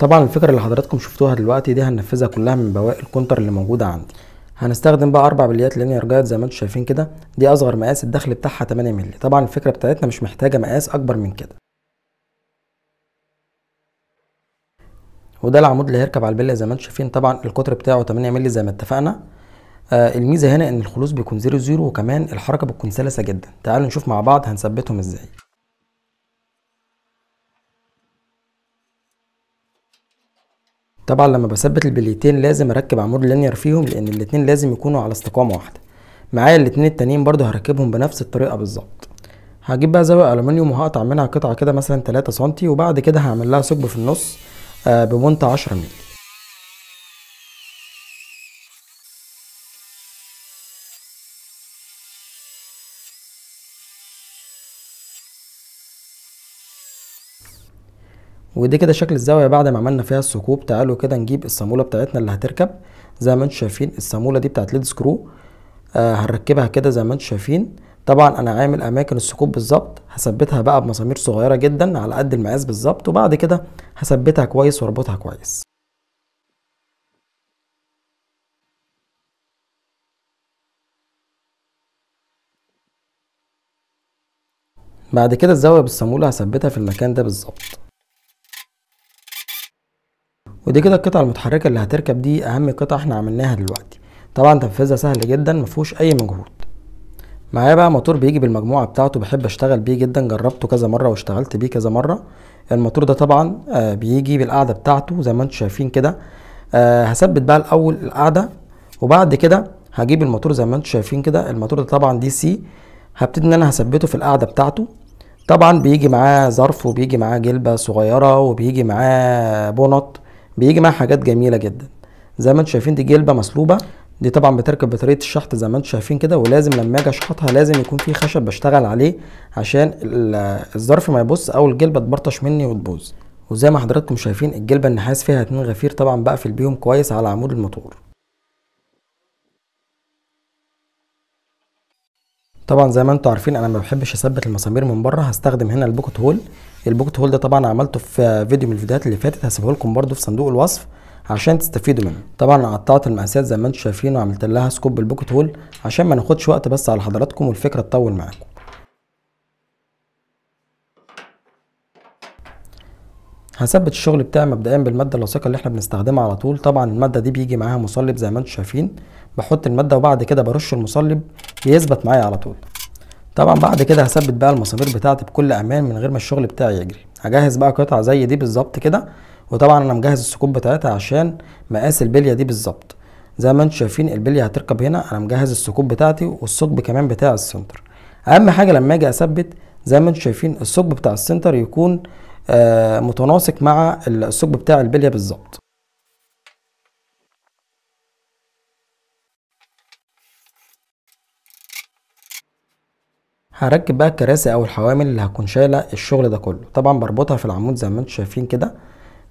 طبعا الفكره اللي حضراتكم شفتوها دلوقتي دي هننفذها كلها من بواقي الكونتر اللي موجوده عندي هنستخدم بقى اربع بليات لينير جايد زي ما انتم شايفين كده دي اصغر مقاس الدخل بتاعها 8 مللي طبعا الفكره بتاعتنا مش محتاجه مقاس اكبر من كده وده العمود اللي هيركب على البله زي ما انتم شايفين طبعا القطر بتاعه 8 مللي زي ما اتفقنا آه الميزه هنا ان الخلوص بيكون زيرو زيرو وكمان الحركه بتكون سلسه جدا تعالوا نشوف مع بعض هنثبتهم ازاي طبعا لما بثبت البليتين لازم اركب عمود لينير فيهم لان الاتنين لازم يكونوا على استقامه واحده معايا الاتنين التانيين برضو هركبهم بنفس الطريقه بالظبط هجيب بقى زاويه الومنيوم وهقطع منها قطعه كده مثلا 3 سم وبعد كده هعمل لها ثقب في النص آه، بمنتهى 10 مللي ودي كده شكل الزاويه بعد ما عملنا فيها الثقوب تعالوا كده نجيب الصاموله بتاعتنا اللي هتركب زي ما انتم شايفين الصاموله دي بتاعت ليد سكرو آه هنركبها كده زي ما انتم شايفين طبعا انا عامل اماكن الثقوب بالظبط هثبتها بقى بمسامير صغيره جدا على قد المقاس بالظبط وبعد كده هثبتها كويس واربطها كويس بعد كده الزاويه بالصاموله هثبتها في المكان ده بالظبط ودي كده القطع المتحركه اللي هتركب دي اهم قطع احنا عملناها دلوقتي طبعا تنفيذها سهل جدا مفهوش اي مجهود معايا بقى موتور بيجي بالمجموعه بتاعته بحب اشتغل بيه جدا جربته كذا مره واشتغلت بيه كذا مره الموتور ده طبعا آه، بيجي بالقاعده بتاعته زي ما انتم شايفين كده آه، هثبت بقى الاول القاعده وبعد كده هجيب الموتور زي ما انتم شايفين كده الموتور ده طبعا دي سي هبتدي ان انا هثبته في القاعده بتاعته طبعا بيجي معاه ظرف وبيجي معاه جلبه صغيره وبيجي معاه بونط بيجي معاه حاجات جميله جدا زي ما انتم شايفين دي جلبه مسلوبه دي طبعا بتركب بطاريه الشحط زي ما انتم شايفين كده ولازم لما اجي اشحطها لازم يكون في خشب بشتغل عليه عشان الظرف ما يبص او الجلبه تبرطش مني وتبوظ وزي ما حضراتكم شايفين الجلبه النحاس فيها اتنين غفير طبعا بقفل بيهم كويس على عمود الموتور طبعا زي ما انتم عارفين انا ما بحبش اثبت المسامير من بره هستخدم هنا البوكت هول البوكت هول ده طبعا عملته في فيديو من الفيديوهات اللي فاتت هسيبه لكم برده في صندوق الوصف عشان تستفيدوا منه طبعا قطعت المقاسات زي ما انتم شايفين وعملت لها سكوب بالبوكت هول عشان ما ناخدش وقت بس على حضراتكم والفكره تطول معاكم هثبت الشغل بتاعي مبدئيا بالماده اللاصقه اللي احنا بنستخدمها على طول طبعا الماده دي بيجي معاها مصلب زي ما انتم شايفين بحط الماده وبعد كده برش المصلب يثبت معايا على طول طبعا بعد كده هثبت بقى المسامير بتاعتي بكل امان من غير ما الشغل بتاعي يجري هجهز بقى قطعه زي دي بالظبط كده وطبعا انا مجهز الثقوب بتاعتها عشان مقاس البليه دي بالظبط زي ما انتم شايفين البليه هتركب هنا انا مجهز الثقوب بتاعتي والثقب كمان بتاع السنتر اهم حاجه لما اجي اثبت زي ما انتم شايفين الثقب بتاع السنتر يكون آه، متناسق مع الثقب بتاع البليه بالظبط هركب بقى الكراسي او الحوامل اللي هكون شايله الشغل ده كله طبعا بربطها في العمود زي ما انتم شايفين كده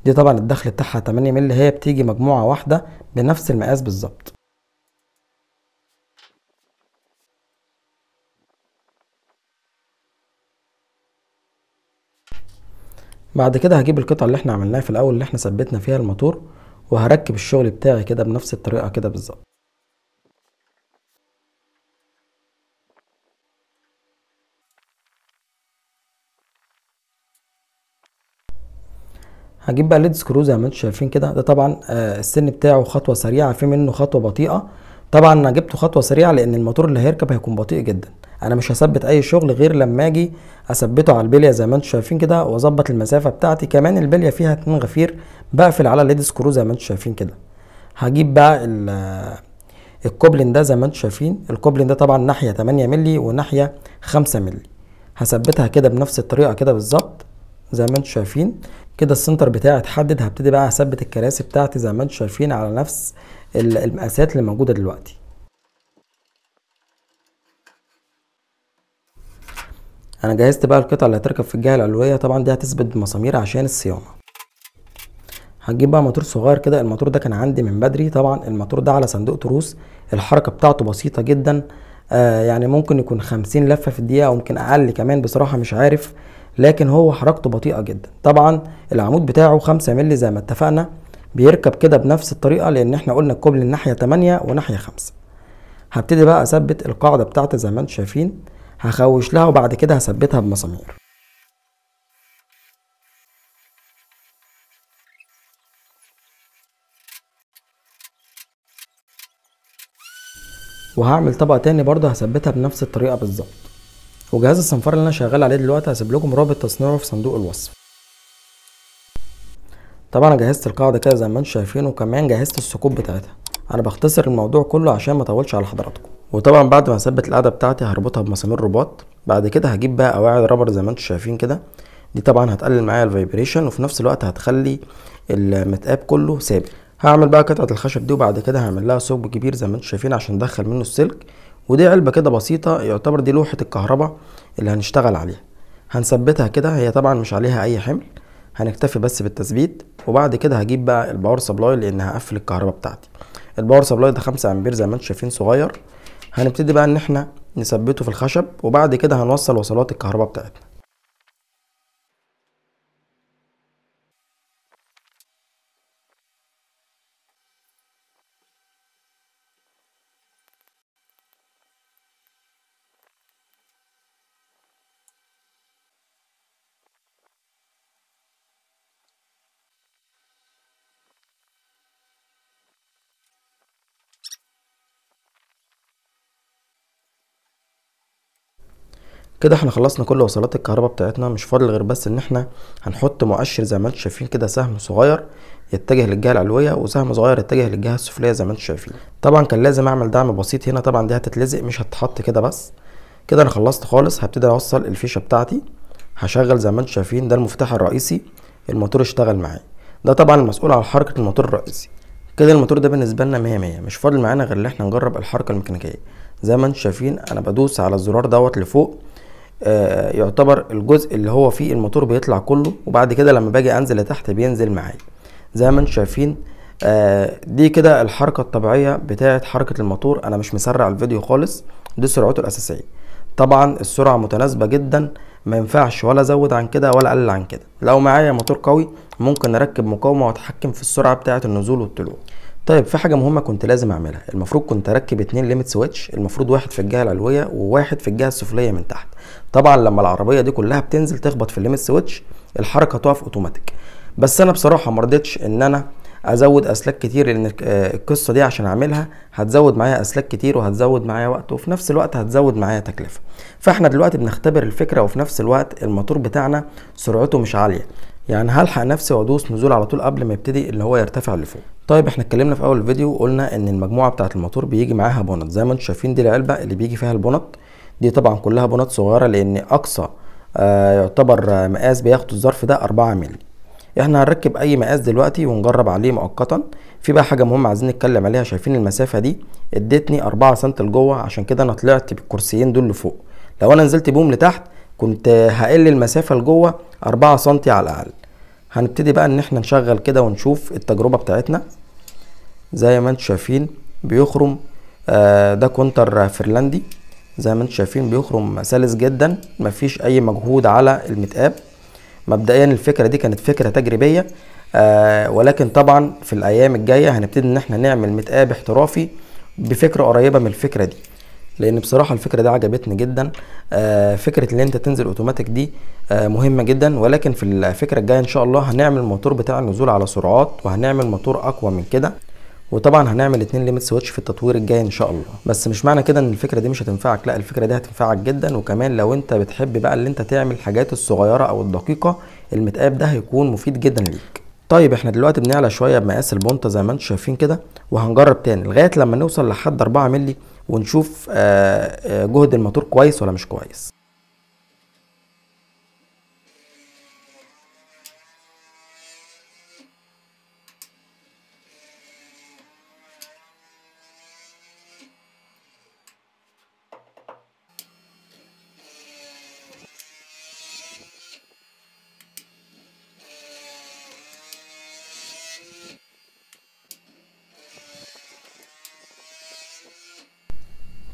دي طبعا الدخل بتاعها 8 مللي هي بتيجي مجموعه واحده بنفس المقاس بالظبط بعد كده هجيب القطعه اللي احنا عملناها في الاول اللي احنا ثبتنا فيها الموتور وهركب الشغل بتاعي كده بنفس الطريقه كده بالظبط هجيب بقى ليد سكرو زي ما انتم شايفين كده ده طبعا آه، السن بتاعه خطوه سريعه في منه خطوه بطيئه طبعا انا جبته خطوه سريعه لان الموتور اللي هيركب هيكون بطيء جدا انا مش هثبت اي شغل غير لما اجي اثبته على البليه زي ما انتم شايفين كده واظبط المسافه بتاعتي كمان البليه فيها اتنين غفير بقفل على ليد سكرو زي ما انتم شايفين كده هجيب بقى آه، الكوبلين ده زي ما انتم شايفين الكوبلين ده طبعا ناحيه 8 مللي وناحيه 5 مللي هثبتها كده بنفس الطريقه كده بالظبط زي ما انتم شايفين كده السنتر بتاعي اتحدد هبتدي بقى اثبت الكراسي بتاعتي زي ما انتم شايفين على نفس المقاسات اللي موجوده دلوقتي انا جهزت بقى القطع اللي هتركب في الجهه العلويه طبعا دي هتثبت بمسامير عشان الصيانه هنجيب بقى موتور صغير كده الموتور ده كان عندي من بدري طبعا الموتور ده على صندوق تروس الحركه بتاعته بسيطه جدا آه يعني ممكن يكون خمسين لفه في الدقيقه او ممكن اقل كمان بصراحه مش عارف لكن هو حركته بطيئه جدا طبعا العمود بتاعه 5 مللي زي ما اتفقنا بيركب كده بنفس الطريقه لان احنا قلنا الكوبل الناحيه 8 وناحيه 5 هبتدي بقى اثبت القاعده بتاعتي زي ما انتم شايفين هخوش لها وبعد كده هثبتها بمسامير وهعمل طبقه تاني برضه هثبتها بنفس الطريقه بالظبط وجهاز الصنفار اللي انا شغال عليه دلوقتي هسيب لكم رابط تصنيعه في صندوق الوصف طبعا انا جهزت القاعده كده زي ما انتم شايفين وكمان جهزت الثقوب بتاعتها انا بختصر الموضوع كله عشان ما اطولش على حضراتكم وطبعا بعد ما اثبت القاعده بتاعتي هربطها بمسامير رباط بعد كده هجيب بقى قواعد رابر زي ما انتم شايفين كده دي طبعا هتقلل معايا الفايبريشن وفي نفس الوقت هتخلي المتقاب كله ثابت هعمل بقى قطعه الخشب دي وبعد كده هعمل لها ثقب كبير زي ما انتم شايفين عشان ندخل منه السلك ودي علبه كده بسيطه يعتبر دي لوحه الكهرباء اللي هنشتغل عليها هنثبتها كده هي طبعا مش عليها اي حمل هنكتفي بس بالتثبيت وبعد كده هجيب بقى الباور سبلاي لان هقفل الكهرباء بتاعتي الباور سبلاي ده 5 امبير زي ما انتم شايفين صغير هنبتدي بقى ان احنا نثبته في الخشب وبعد كده هنوصل وصلات الكهرباء بتاعتنا كده احنا خلصنا كل وصلات الكهرباء بتاعتنا مش فاضل غير بس ان احنا هنحط مؤشر زي ما انتم شايفين كده سهم صغير يتجه للجهه العلويه وسهم صغير يتجه للجهه السفليه زي ما انتم شايفين طبعا كان لازم اعمل دعم بسيط هنا طبعا دي هتتلزق مش هتتحط كده بس كده انا خلصت خالص هبتدي اوصل الفيشه بتاعتي هشغل زي ما انتم شايفين ده المفتاح الرئيسي الموتور اشتغل معايا ده طبعا المسؤول على حركه الموتور الرئيسي كده الموتور ده بالنسبه لنا 100 100 مش فاضل معانا غير ان احنا نجرب الحركه الميكانيكيه زي ما انتم شايفين انا بدوس على الزرار دوت لفوق آه، يعتبر الجزء اللي هو فيه الموتور بيطلع كله وبعد كده لما باجي انزل لتحت بينزل معايا زي ما انتم شايفين آه، دي كده الحركه الطبيعيه بتاعه حركه الموتور انا مش مسرع الفيديو خالص دي سرعته الاساسيه طبعا السرعه متناسبه جدا ما ينفعش ولا ازود عن كده ولا اقلل عن كده لو معايا موتور قوي ممكن اركب مقاومه واتحكم في السرعه بتاعه النزول والطلوع طيب في حاجه مهمه كنت لازم اعملها المفروض كنت اركب اتنين ليميت سويتش المفروض واحد في الجهه العلويه وواحد في الجهه السفليه من تحت طبعا لما العربيه دي كلها بتنزل تخبط في الليمت سويتش الحركه تقف اوتوماتيك بس انا بصراحه ما رضيتش ان انا ازود اسلاك كتير لان القصه دي عشان اعملها هتزود معايا اسلاك كتير وهتزود معايا وقت وفي نفس الوقت هتزود معايا تكلفه فاحنا دلوقتي بنختبر الفكره وفي نفس الوقت الموتور بتاعنا سرعته مش عاليه يعني هلحق نفسي وادوس نزول على طول قبل ما يبتدي اللي هو يرتفع لفوق طيب احنا اتكلمنا في اول فيديو وقلنا ان المجموعه بتاعه الموتور بيجي معاها بونط زي ما انتم شايفين دي العلبه اللي بيجي فيها البونط دي طبعا كلها بنات صغيره لان اقصى آه، يعتبر مقاس بياخد الظرف ده 4 مللي احنا هنركب اي مقاس دلوقتي ونجرب عليه مؤقتا في بقى حاجه مهمه عايزين نتكلم عليها شايفين المسافه دي ادتني 4 سم لجوه عشان كده انا طلعت بالكرسيين دول لفوق لو انا نزلت بيهم لتحت كنت هقل المسافه لجوه 4 سم على الاقل هنبتدي بقى ان احنا نشغل كده ونشوف التجربه بتاعتنا زي ما انتم شايفين بيخرم آه ده كونتر فرلندي زي ما انتم شايفين بيخرم سلس جدا مفيش اي مجهود على المتقاب مبدئيا الفكره دي كانت فكره تجريبيه آه ولكن طبعا في الايام الجايه هنبتدي ان احنا نعمل متقاب احترافي بفكره قريبه من الفكره دي لان بصراحه الفكره دي عجبتني جدا آه فكره ان انت تنزل اوتوماتيك دي آه مهمه جدا ولكن في الفكره الجايه ان شاء الله هنعمل الموتور بتاع النزول على سرعات وهنعمل موتور اقوى من كده وطبعا هنعمل اتنين ليميت سويتش في التطوير الجاي ان شاء الله بس مش معنى كده ان الفكره دي مش هتنفعك لا الفكره دي هتنفعك جدا وكمان لو انت بتحب بقى اللي انت تعمل الحاجات الصغيره او الدقيقه المتقاب ده هيكون مفيد جدا ليك طيب احنا دلوقتي بنعلى شويه بمقاس البونطه زي ما انتم شايفين كده وهنجرب تاني لغايه لما نوصل لحد 4 مللي ونشوف آه، آه، جهد الموتور كويس ولا مش كويس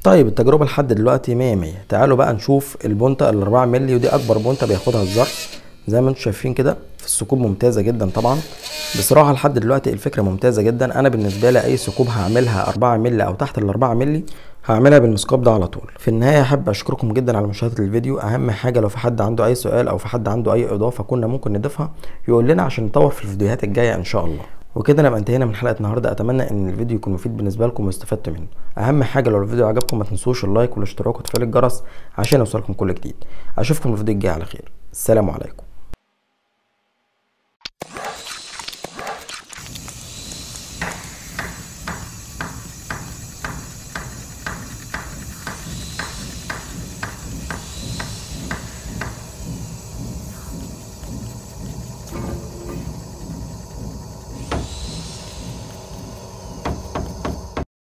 طيب التجربة لحد دلوقتي مية مية تعالوا بقى نشوف البونتا الأربعة مللي ودي أكبر بونتا بياخدها الزر زي ما انتم شايفين كده في الثقوب ممتازة جدا طبعا بصراحة لحد دلوقتي الفكرة ممتازة جدا أنا بالنسبة لي أي ثقوب هعملها 4 مللي أو تحت الاربعة 4 مللي هعملها بالمسكوب ده على طول في النهايه احب اشكركم جدا على مشاهده الفيديو اهم حاجه لو في حد عنده اي سؤال او في حد عنده اي اضافه كنا ممكن نضيفها يقول لنا عشان نطور في الفيديوهات الجايه ان شاء الله وكده نبقى انتهينا من حلقه النهارده اتمنى ان الفيديو يكون مفيد بالنسبه لكم واستفدتوا منه اهم حاجه لو الفيديو عجبكم ما تنسوش اللايك والاشتراك وتفعيل الجرس عشان يوصلكم كل جديد اشوفكم الفيديو الجاي على خير السلام عليكم